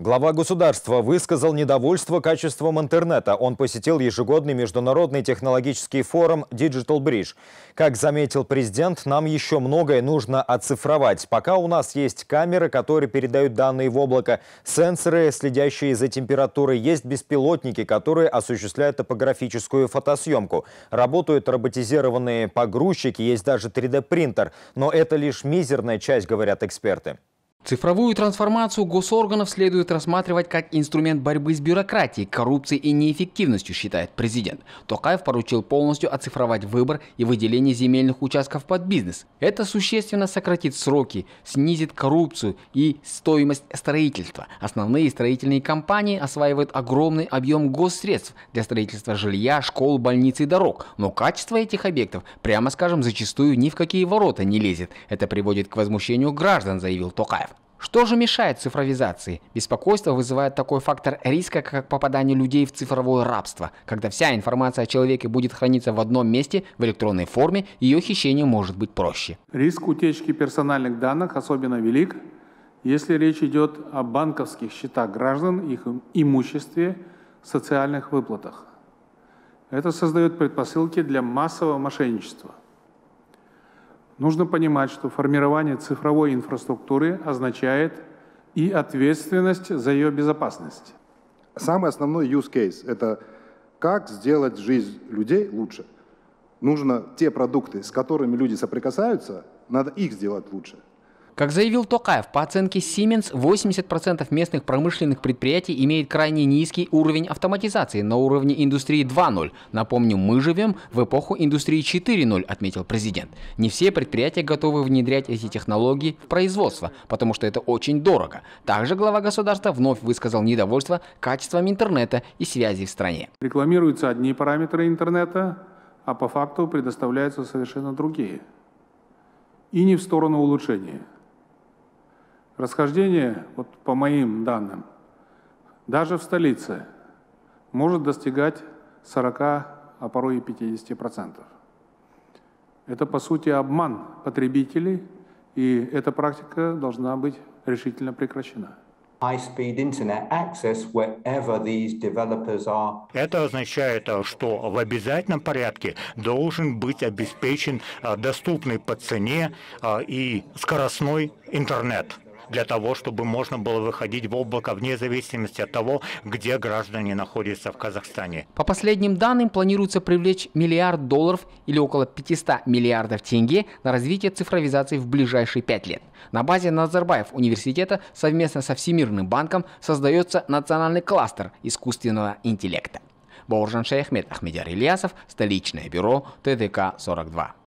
Глава государства высказал недовольство качеством интернета. Он посетил ежегодный международный технологический форум Digital Bridge. Как заметил президент, нам еще многое нужно оцифровать. Пока у нас есть камеры, которые передают данные в облако, сенсоры, следящие за температурой, есть беспилотники, которые осуществляют топографическую фотосъемку. Работают роботизированные погрузчики, есть даже 3D-принтер. Но это лишь мизерная часть, говорят эксперты. Цифровую трансформацию госорганов следует рассматривать как инструмент борьбы с бюрократией, коррупцией и неэффективностью, считает президент. Токаев поручил полностью оцифровать выбор и выделение земельных участков под бизнес. Это существенно сократит сроки, снизит коррупцию и стоимость строительства. Основные строительные компании осваивают огромный объем госсредств для строительства жилья, школ, больниц и дорог. Но качество этих объектов, прямо скажем, зачастую ни в какие ворота не лезет. Это приводит к возмущению граждан, заявил Токаев. Что же мешает цифровизации? Беспокойство вызывает такой фактор риска, как попадание людей в цифровое рабство. Когда вся информация о человеке будет храниться в одном месте в электронной форме, ее хищение может быть проще. Риск утечки персональных данных особенно велик, если речь идет о банковских счетах граждан, их имуществе, социальных выплатах. Это создает предпосылки для массового мошенничества – Нужно понимать, что формирование цифровой инфраструктуры означает и ответственность за ее безопасность. Самый основной use case – это как сделать жизнь людей лучше. Нужно те продукты, с которыми люди соприкасаются, надо их сделать лучше. Как заявил Токаев, по оценке Siemens, 80% местных промышленных предприятий имеет крайне низкий уровень автоматизации на уровне индустрии 2.0. Напомню, мы живем в эпоху индустрии 4.0, отметил президент. Не все предприятия готовы внедрять эти технологии в производство, потому что это очень дорого. Также глава государства вновь высказал недовольство качеством интернета и связи в стране. Рекламируются одни параметры интернета, а по факту предоставляются совершенно другие. И не в сторону улучшения. Расхождение, вот по моим данным, даже в столице может достигать 40, а порой и 50%. Это, по сути, обман потребителей, и эта практика должна быть решительно прекращена. Это означает, э, что в обязательном порядке должен быть обеспечен э, доступный по цене э, и скоростной интернет для того, чтобы можно было выходить в облако вне зависимости от того, где граждане находятся в Казахстане. По последним данным, планируется привлечь миллиард долларов или около 500 миллиардов тенге на развитие цифровизации в ближайшие пять лет. На базе Назарбаев университета совместно со Всемирным банком создается национальный кластер искусственного интеллекта. Бауржан Шаяхмед Ахмедяр Ильясов, столичное бюро ТДК 42.